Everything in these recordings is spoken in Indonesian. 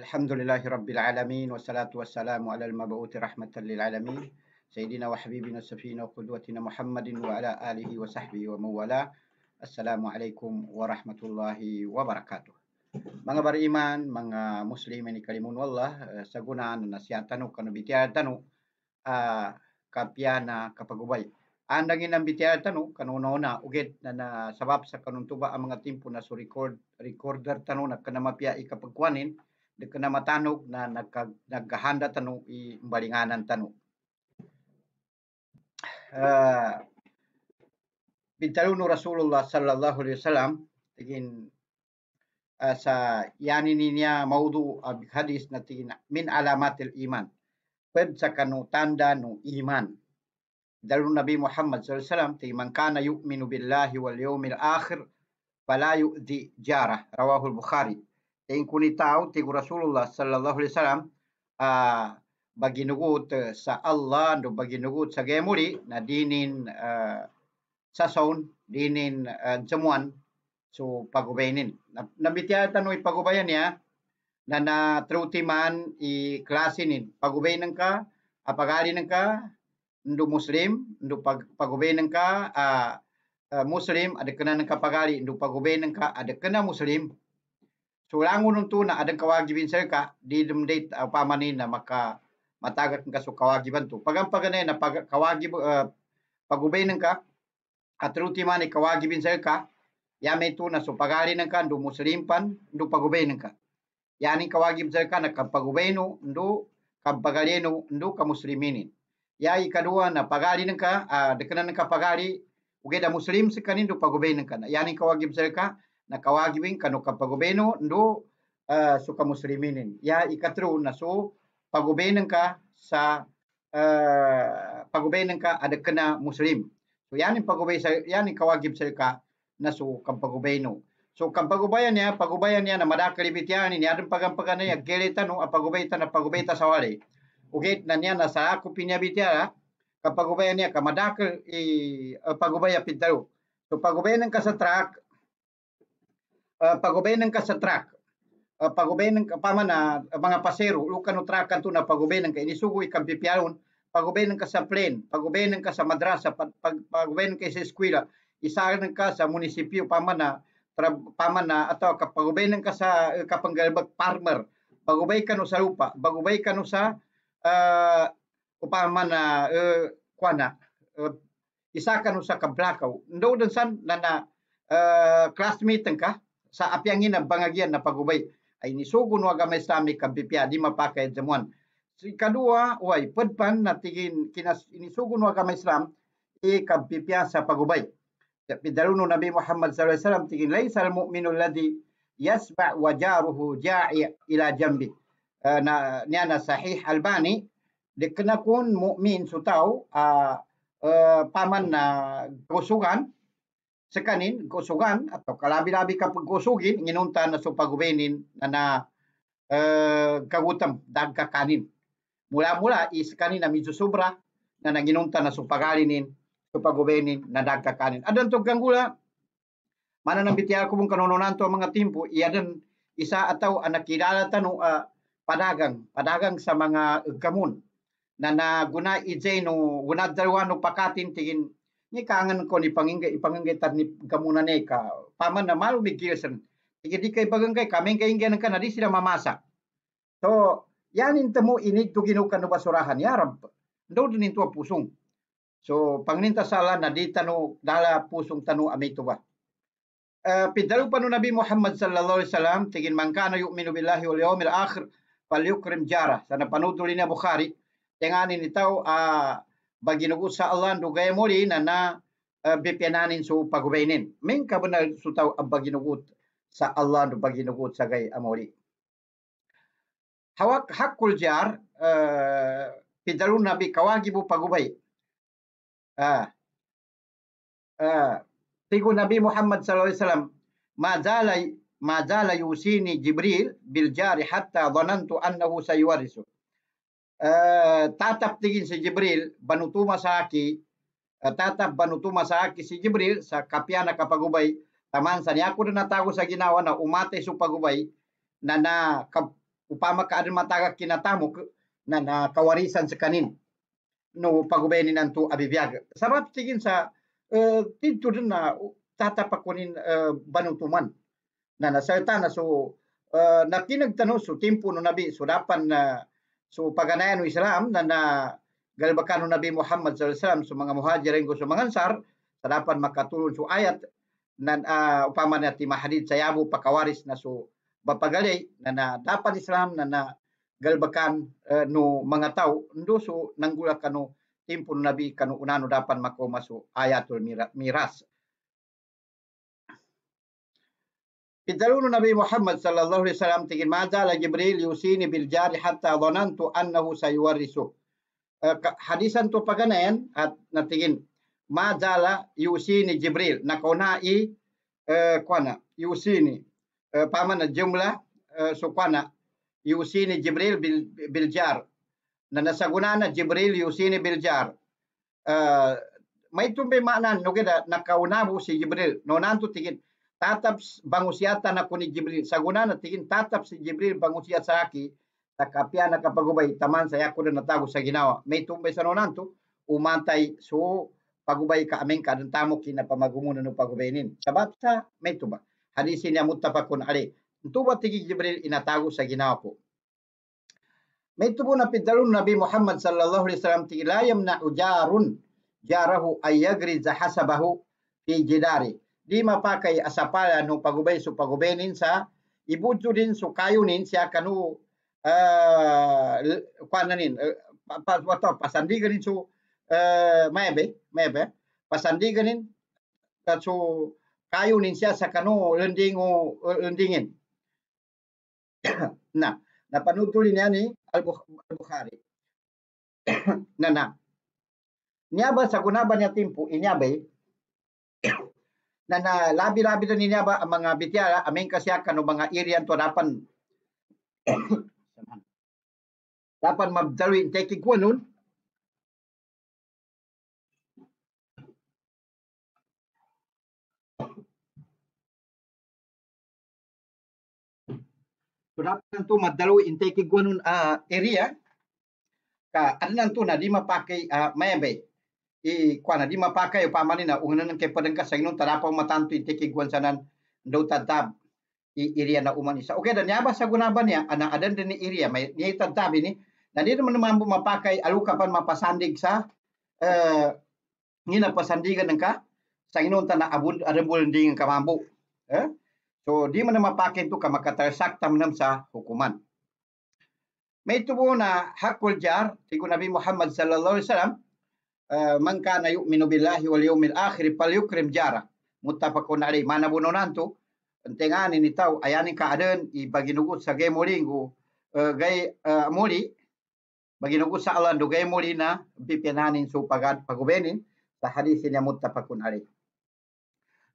الحمد لله رب العالمين والصلاة والسلام على المبعوث رحمة للعالمين سيدنا وحبيبنا سفينا وقدوتنا محمد وعلى آله وصحبه ومولاه Assalamualaikum warahmatullahi wabarakatuh. Mga bariman, mga muslimin ikalimun wallah, uh, sagunaan na siya tanong kanu bitiyar tanong, uh, kapiana kapagubay. Andangin ang bitiyar tanong, kanuna-una, ugit na nasabab sa kanuntuba ang mga timpo na so record, recorder tanong na kanamapiya ikapagkwanin, matanog na nagkag, naghahanda tano imbalinganan tano. Uh, ah, Bintaluno Rasulullah sallallahu alaihi wasallam tingin uh, ah, sa yani niya maudu ab ah, hadis na tingin min alamatil iman. Pwede sa kanu tanda no iman. dalu Nabi Muhammad sallallahu alaihi wasallam tingin man kana yu'minu billahi wal yawmil akhir fala yu'di jara rawahu al-Bukhari. E in kunitau tigu Rasulullah sallallahu alaihi wasallam uh, bagi nugut sa Allah do bagi nugut sa gemuri na dinin uh, sa saun dinin uh, jemuan so pagubayanin nabitya tanoy pagubayan niya na ya, truti man i klasinin pagubayan ka apagalin ka ndu muslim ndu pag ka uh, uh, muslim ada kena nang kapagali ndu pagubayanin ka ada kena muslim So tuna adang na ada ka di dumdate uh, ah, na maka matagat ka so kawagiban to pagampaganay na pag kawagib uh, ah, pagubay nang ka atruti man kawagibin sir ka yame tuna so pagali nang ka ndu muslimpan ndu pagubay nang ka yani kawagib sir ka nu ndu kampagaleno ndu kamusliminin ya ikadua na pagali nang ka uh, ah, dekanan nang ka pagali ugeda muslim sekanin ndu pagubay nang Ya, yani kawagib sir ka ನಕವಾಗಿವಿಂಗ್ ಕನು ಪಗುಬೇನು ndo uh, ah, suka musliminin ya na so pagubenan ka sa uh, ah, pagubenan ka ada kena muslim so yan yung pagubay sa yan yung kawagib sa ka na so nasu kampagubeno so kampagubayan niya pagubayan niya na madakalibit yan ni adun pagampagan niya geleta no apagubayta na pagubeta sa wali ugit na niya na sa kupinya bitya kampagubayan niya ah, kamadakal i uh, pagubaya pintaro so pagubayan ka sa track uh, ah, pagubaynan ka sa truck uh, ah, pagubaynan ka paman na uh, mga pasero lukan no truck kanto na pagubaynan ka inisugo ikampipiyaron pagubaynan ka sa plane pagubaynan ka sa madrasa pag, pag, ka sa eskwela isaran ka sa munisipyo paman na tra, paman na ato kapagubaynan ka sa uh, eh, kapanggalbag farmer pagubay ka no sa lupa pagubay ka no sa uh, upaman na uh, eh, kuana uh, eh, isa ka no sa kablakaw. Ndo dan san na na uh, classmate ka sa apiangin ang bangagyan na pagubay ay nisugon gamay may sami kampipya di mapakay jamuan. Si kadua way pedpan na tigin kinas inisugon wag may Islam i kampipya sa pagubay. Pidaruno Nabi Muhammad sallallahu alaihi wasallam tigin laysa mu'minu alladhi yasba wajaruhu ja'i ila jambi. Uh, na niana sahih albani dikenakun mukmin sutau uh, ah, uh, ah, paman na uh, gusugan sa kanin kusugan ato kalabi-labi ka pagkusugin inginunta na so pagubenin na na uh, eh, kagutam dagka kanin mula-mula is kanin na medyo sobra na nanginunta na so pagalinin pagubenin na dagka kanin adan to ganggula gangula mananambitiya ko mong kanununan to mga timpo iyadan isa ataw ang nakilala tanu uh, padagang padagang sa mga eh, gamon na naguna ijay eh, no guna dalawa no pakatin tingin ni kangen ko ni pangingge ipangingge tar ni kamuna e ka paman na malu mikirsen tikidi kai bagangkai kami kai ingge kan adi sida mamasa so yanin temu ini tu ginukan basurahan ya rab ndo dinin tua pusung so pangninta sala na di tanu dala pusung tanu amituba eh pidalu panu Nabi Muhammad sallallahu alaihi wasallam tigin mangkana yu'minu billahi wal yawmil akhir falyukrim jara sana panudul ini Bukhari dengan ini tahu uh, ah, sa Allah nduga emori nana eh, bepenanin su pagubainin min kabuna su sa Allah ndu du sa sagai amori hawak hakul jar eh, pidalu nabi kawagibu pagubai ah. ah tigu nabi Muhammad sallallahu alaihi wasallam mazala mazala yusini Jibril bil jari hatta dhanantu annahu sayuwarisu uh, eh, tataptingin si Jibril, banutuma sa aki, uh, tatap banutuma sa aki si Jibril sa kapiana kapagubay, taman sa niya ako na natago sa ginawa na umate sa pagubay, na na kap, upama ka mataga kinatamo na na kawarisan sa kanin no pagubay ni nanto abibiyag. Sarap tingin sa uh, tinto din na tatapakunin uh, banutuman na nasalta na so uh, nakinagtano so timpo no nabi so dapan na uh, So paganayan ng Islam na na galbakan ng Nabi Muhammad sallallahu alaihi wasallam sa mga muhajirin ko sa mga ansar sa dapat makatulong so ayat na uh, ah, upama na ti mahadid sayabo pakawaris na so bapagalay na, na dapat Islam na na galbakan uh, eh, no mga tao ndo so nanggula kano timpo nabi kano unano dapat makomaso so ayatul miras Kitaluna Nabi Muhammad sallallahu alaihi wasallam tikin madza la Jibril yusini bil jari hatta dhanantu annahu sayuwarisu. Eh, hadisan tu paganen at natikin madza la yusini Jibril i, eh, kuana yusini eh, pamana jumlah sukuana yusini Jibril bil bil jar. Nanasagunana Jibril yusini bil jar. Uh, may tumbe manan nukida nakaunabu si Jibril. nonantu nantu tatap bangusiata na kuni Jibril. Saguna na tingin tatap si Jibril bangusia sa aki. anak na kapagubay. Taman saya yakuna na tago sa ginawa. May tumbay sa nonanto. Umantay so pagubay ka aming ka. Tamo kinapamagumunan ng pagubayinin. Sabab sa may tuba. Hadisin niya mutapakun ali. Tuba tigi Jibril inatago sa ginawa po. May tubo na pidalun Nabi Muhammad sallallahu alaihi wasallam tigilayam na ujarun jarahu ayagri zahasabahu fi jidari. lima pa kay asapala no pagubay so pagubenin sa ibudso din so kayunin siya kanu uh, ah, kwananin uh, eh, pa, pa, pa, pasandiganin so uh, maybe maybe pasandiganin so kayunin siya sa kanu lending o lendingin na napanutulin niya ni Al-Bukhari na na niya ba sa gunaban niya timpo inyabay na, na labi-labi to niya ba ang mga bitya aming kasiyakan o mga irian to dapan dapan mabdawi taking ko nun Dapat to madalaw intake ko nun uh, area ka anan to na di mapakai uh, ah, mayabay i kwana di mapaka yo pamani na unganan uhuh kay padangka sa inon tarapaw matanto ki guwansanan daw tatab i area na uman isa. Okay, dan yaba sa gunaban niya, ana adan din iria mai ni niya tatab ini, dan di naman naman mapakai alukapan mapasandig sa uh, ngina pasandigan nangka sa inon ta na abun arembul ding kamambo. Eh? So di man mapakai tu ka makatasakta man sa hukuman. May tubo na hakul jar, tigo Nabi Muhammad sallallahu alaihi wasallam, Eh, man kana yu'minu billahi wal yawmil akhir falyukrim jara muttafaqun alaih mana bunu nantu tengani ni tahu ayani ka aden i bagi nugu sagai molingu eh, eh, gai muli bagi nugu sa'alan do gai mulina bipenanin su pagad pagubeni ta hadis ini muttafaqun alaih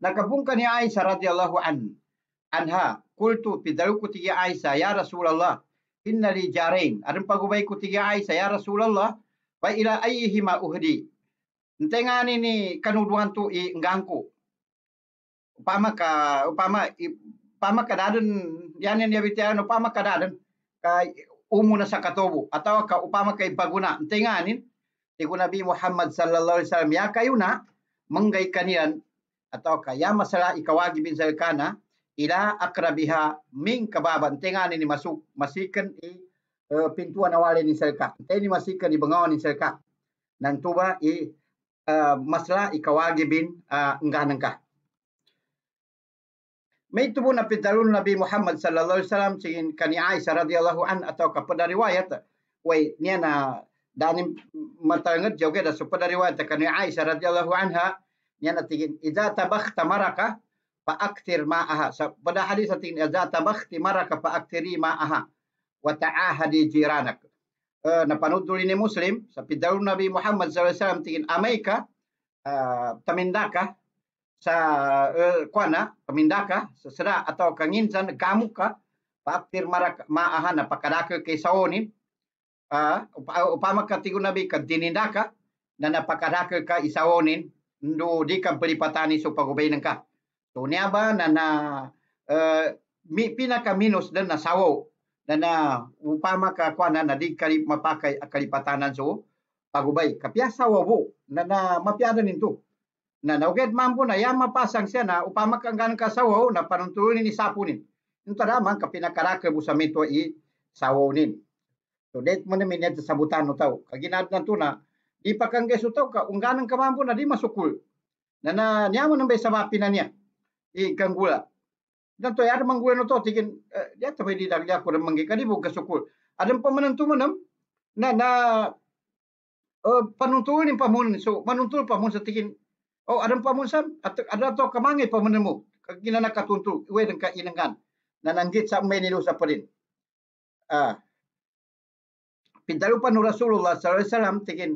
nakapungkan ya Aisyah radhiyallahu an anha kultu pidaluku tiga Aisyah ya Rasulullah inna li jarain pagubai pagubaiku tiga Aisyah ya Rasulullah Wa ila ayyihi ma uhdi. Ntengani ni kanuduan tu i ngangku. Upama ka upama upama kadaden yani dia bitian upama kadaden ka umuna sakatobu atau ka upama ka baguna ntengani Tiku Nabi Muhammad sallallahu alaihi wasallam ya kayuna menggai kanian atau ka ya masalah ikawagi bin zalkana ila akrabiha ming kababan tengan ini masuk masikan i Eh, pintu pintuan awal ni selkak. Ini masih ke di bengawan ni selkak. Nantuba i uh, eh, masalah i kawagibin uh, eh, enggah nengkah. May tubo na pitalun Nabi Muhammad sallallahu alaihi wasallam cingin kani Aisyah radhiyallahu an atau kepada riwayat Wei nia na mata ngat joge da supaya riwayat kani Aisyah radhiyallahu anha ni na tingin idza tabakhta maraka fa aktir ma'aha. So, pada hadis tingin idza tabakhti maraka fa aktiri ma'aha wa ta'ahadi jiranak. Eh, na ni Muslim, sa pidalong Nabi Muhammad SAW tingin Amerika eh, tamindaka, sa eh, kuana, tamindaka, sa sira atau kanginsan, kamu ka, marak, maahan na pakadaka kay upama Nabi ka dinindaka, na napakadaka ka isaonin, ndo ka pelipatani so pagubayin ka. So niaba na na mi, pinaka minus dan na sawo na na upama ka kuana na di karip mapakay karipatanan so pagubay kapiasa wabu na na mapiada ninto na nauget mambo na ya mapasang siya na upama kang gan ka sawo na panuntunin ni sapunin yung taraman kapinakaraka mo sa mito i sawawnin so date mo namin yan sabutan no tau kaginad na to na di pa kang geso tao ka ungganang kamambo na di masukul na na niya mo nang bay sa na niya dan tu ya, ada mangwe no tikin eh, ya tapi di dalam dia kurang mengikat kadi buka sukul ada pemenentu menem na na eh, panuntu ni pamun so manuntul pamun setikin oh ada pamun sam ada to pemenemu kina nak katuntu we dan ka inengan na nanggit sa meni lu saperin ah pintalupan Rasulullah sallallahu alaihi wasallam tikin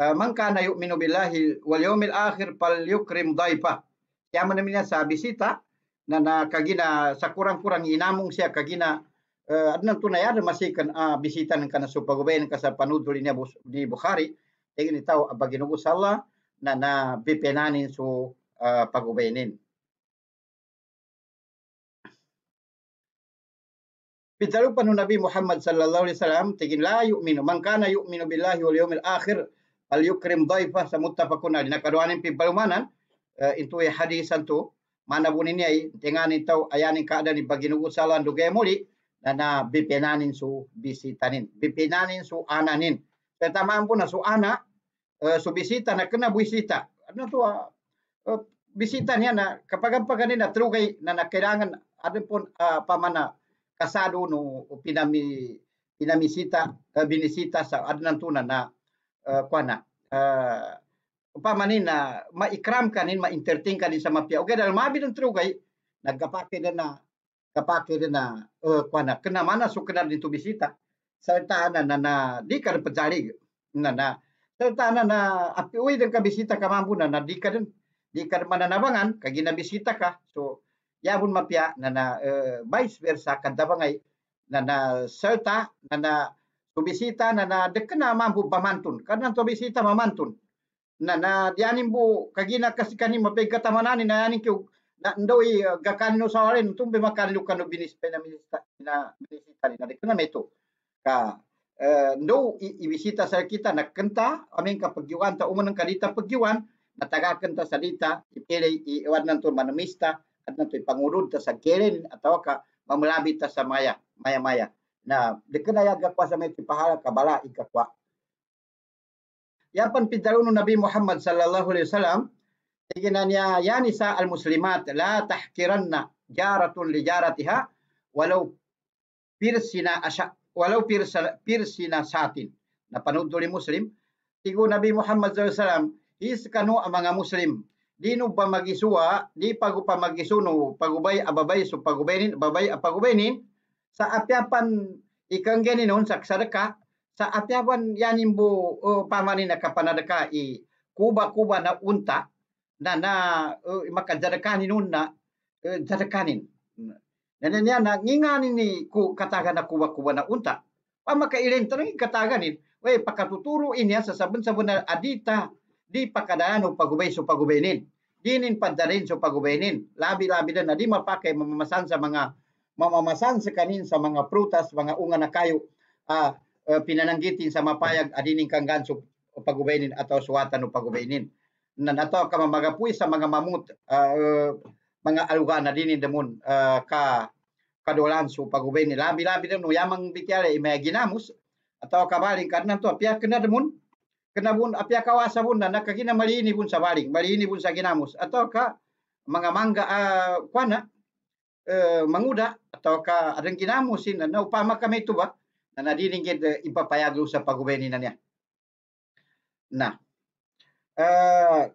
eh, mangka na yu'minu billahi wal yawmil akhir yukrim ya yang menemani sahabisita nana kagina sa kurang inamung siya kagina uh, adnan tunay ada kan uh, bisitan sa pagubayan kan sa panudol niya ni Bukhari tingin tao abaginugo sa Allah na na bipenanin so uh, ah, pagubayanin Pitalo pa Nabi Muhammad sallallahu alaihi wasallam tingin la yu'minu man kana yu'minu billahi wal yawmil akhir al yukrim dhaifa sa muttafaqun alaihi nakaduanin pibalumanan balumanan uh, eh, intuy hadisan tu mana bunin ay eh, tenganin tau ayanin kaada ni baginugusalan dugay muli na na bipinanin su bisitanin bipinanin su ananin sa tamaan po na su ana uh, su bisita na kena bisita ano to uh, uh, bisita niya na kapag paganin na trugay na nakailangan adun po uh, ah, pamana kasado no pinami pinamisita uh, binisita sa adnan ano tunan na uh, kuana uh, upamani na maikram kanin mainterting kanin sa mapia okay dal mabi ng kay nagkapake na na kapake din na uh, eh, kuana kena mana so kena dito bisita serta na na, na di ka pejari na na serta na na api uy din ka bisita ka mampu na na di ka din di ka mananabangan kagina bisita ka so ya bun mapia na na uh, eh, vice versa kadabangay na na serta na na tubisita na na dekena mampu pamantun karena tubisita mamantun na na dianin bu kagina kasi kani mapay katamanan na yanin kyo na ndoy eh, gakanno sa rin tumbe makanlo no binis pe na minista na minisita na narik ano na meto ka uh, eh, ndo ibisita sa kita kenta amin ka pagyuan ta umanang kalita pagyuan natagakan ta salita ipilay iwan nanto manumista at nanto ipangulod ta sa keren atawa ka mamulabit ta sa maya maya maya na dekenaya gakwa sa may tipahala kabala ikakwa yapan pitarunu Nabi Muhammad sallallahu alaihi wasallam tiginanya ya nisa al muslimat la tahkiranna jaratun li jaratiha walau pirsina asha walau pirsa, pirsina satin na napanood ni muslim tigo Nabi Muhammad sallallahu alaihi wasallam is kanu ang mga muslim dino ba magisua di pago pa magisuno pagubay ababay so pagubenin ababay apagubayin sa apyapan ikang gani noon sa sadaka sa atyawan yanimbo uh, pamanina kapanadaka i kuba-kuba na unta na na uh, makajarakanin na uh, jarakanin. Nananya na nginganin ni ku katagan na kuba-kuba na unta. Pamakairin tanong kataganin. we pakatuturo inya sa sabon-sabon na adita di pakadaan o pagubay so pagubainin. Dinin padarin so pagubainin. Labi-labi na di mapakay mamamasan sa mga mamamasan sa kanin sa mga prutas, mga unga na kayo. Uh, uh, eh, pinananggitin sa mapayag adining kang ganso upagubainin atau suwatan upagubainin. Na nato ka mamagapuy sa mga mamut uh, mga alugan na dinin demon uh, ah, ka su pagubainin. Labi-labi mang yamang bikyale eh, ginamus atau kabaling karna to apia kena demon kena bun apiak kawasa bun na nakakina malini bun sa baling malini bun sa ginamus atau ka mga mangga uh, kwana uh, manguda atau ka adeng ginamusin na upama kami tuba nadi eh, ipapayag impapayag sa pagubeni na niya. Na. Uh,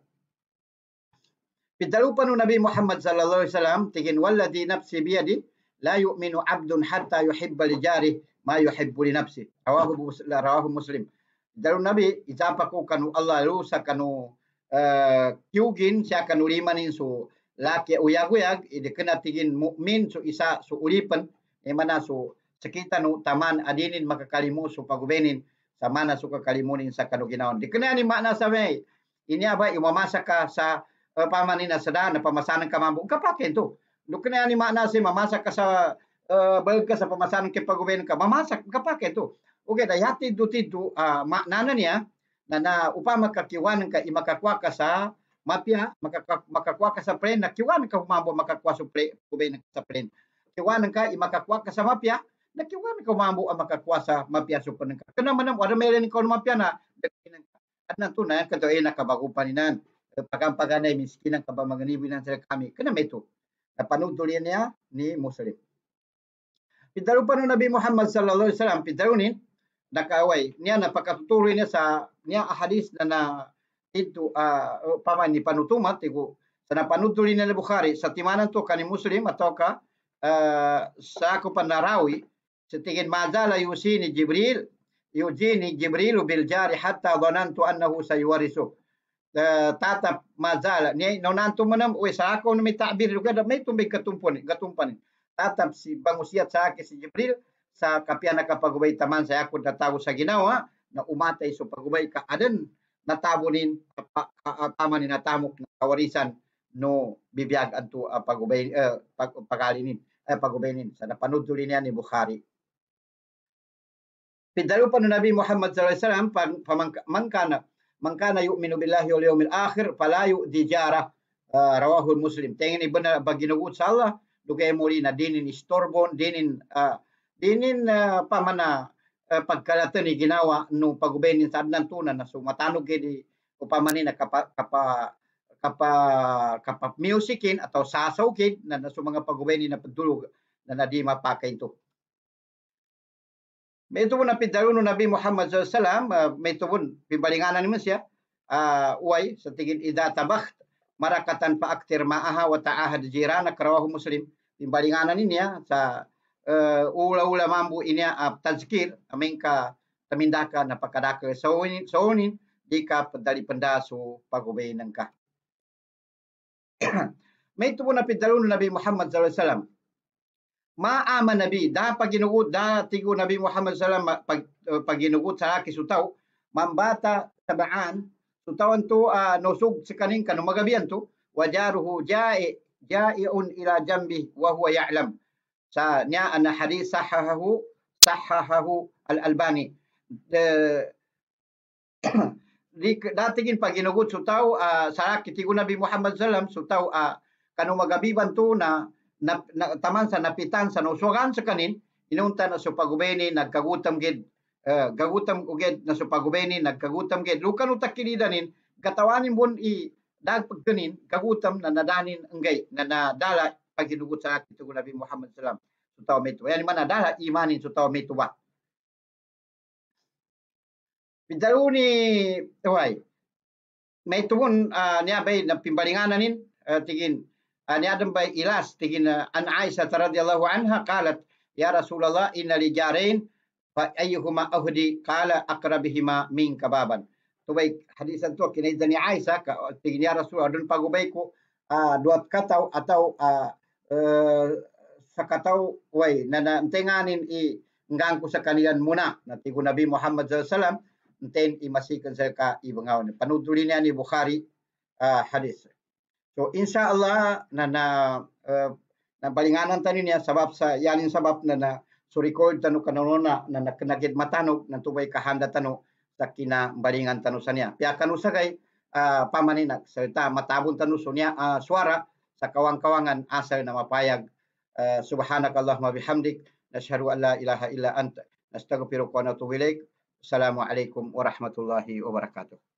Pitalupan Nabi Muhammad sallallahu alaihi wasallam di walladhi nafsi biyadi la yu'minu abdun hatta yuhibba li jari ma yuhibbu li nafsi. Rawahu, rawahu Muslim. Daru Nabi izapa ko kanu Allah sa kanu uh, kiugin siya kanu limanin so laki uyag-uyag kena tingin mukmin so isa so ulipan emana so sekitan taman adinin maka kalimu sama na suka kanuginaon. Di dikena ni makna may, ini apa imamasa ka sa uh, eh, na sedana ka kamambu kapakin tu dukena ni makna si ka sa uh, eh, belka sa pamasanan ke pagubenin ka ka kapakin tu oke dah yati itu itu uh, ah, na niya ah. nana upama kiwan ka imakakwa ka sa mapia ya, makakwa makakwa ka sa pren na kiwan ka humambo makakwa su sa pren kiwan ka imakakwa ka sa mapia nakiwan ko mambo ang makakuasa mapiaso ko nang kana manam wala ko mapiana anan tu na eh? kato ina eh, nakabagupan inan eh, pagan-pagan ay miskin ang kabamagani binan sila kami kana meto napanutuloy niya ni Muslim pitarupan ng Nabi Muhammad sallallahu alaihi wasallam pitarunin nakaway niya napakatutuloy niya sa niya ahadis na na itu uh, paman ni panutumat iku sa napanutuloy niya Bukhari sa timanan to Muslim atau ka uh, ah, sa ako panarawi sedikit mazala yusini Jibril yujini Jibril bil jari hatta dhanantu annahu sayuwarisu eh, tatap mazala ni nonantu menem. Ui sako nami takbir juga Dami mai tumbi ketumpun. Ketumpun. tatap si bangusia saki si Jibril sa kapiana kapagubai taman saya aku datawu sa ginawa ah. na umatay so pagubay ka aden natabunin tamanin tamuk na kawarisan no bibiyag antu pagubay eh, pag, pagalinin eh, pagubainin sa napanudulin ni Bukhari Pindalupan ng Nabi Muhammad sallallahu alaihi wasallam pamangkana mangkana yu'minu billahi wal yawmil akhir falayu dijara uh, ah, rawahul muslim. Tingin iba na baginugot sa Allah dugay mo na dinin istorbon dinin uh, dinin uh, ah, pamana uh, pagkalatan ni ginawa no pagubenin sa adnan tunan na so matanog gini upamani na kapa, kapa kapa kapa musicin atau sasaw kid na, na sa mga pagubenin na padulog na na di mapakain to. meitubun api darunu Nabi Muhammad SAW meitubun eh, pibalinganan ini ya uh, eh, uai setingin idha tabakh marakatan aktir ma'aha wa ta'ahad jirana karawahu muslim pibalinganan ini ya sa uh, ula-ula mambu ini ya uh, tazkir amengka tamindaka pakadaka saunin saunin jika dari pendasu pagobay nangka meitubun nah, api darunu Nabi Muhammad SAW maama na nabi da paginuod da tigo nabi Muhammad sallam pag uh, paginuod sa aki sutaw mambata tabaan sutawan to uh, ah, nosog sa kaning kanu magabian to wajaruhu jae jaiun ila jambi wa huwa ya'lam sa niya an hadith sahahu sahahu al albani the di datigin paginuod sutaw uh, sa kitigo nabi Muhammad sallam sutaw uh, ah, kanu magabiban to na na, na, taman sa napitan sa nusugan sa kanin inunta na sa pagubeni nagkagutam gid uh, eh, gagutam uged na sa pagubeni nagkagutam gid lukan utak kinidanin gatawanin bon i dagpagkanin kagutam na nadanin ngay na nadala paghinugot sa atin tugon Nabi Muhammad sallam sutaw mitu Yan man nadala imanin sutaw mitu wa Pindaruni tuway may tugon uh, niya bay na nin uh, tigin ani adam bay ilas tigin an aisha radhiyallahu anha qalat ya rasulullah inna li jarin fa ayyuhuma ahdi qala aqrabihima ming kababan to bay hadis antu kini dani aisha ka tigin ya rasul adun pagu bay ku dua katau atau e, sakatau wai nana tenganin i ngangku sakalian muna nanti ku nabi muhammad sallallahu alaihi wasallam enten i masikan saya ka i bengawan panuduline ani bukhari hadis So insyaallah na na uh, na balinganan tanin niya sabab sa yalin sabab na na so record tano kanano na na nakanagid matanog na tubay kahanda tano sa kinabalingan tano sa niya. Pia kanu sagay uh, pamaninag salita matabon tano so niya uh, suara sa kawang-kawangan asal na mapayag uh, subhanakallahumma bihamdik nashharu alla ilaha illa anta nastaghfiruka wa natubu ilaik. Assalamu alaikum warahmatullahi wabarakatuh.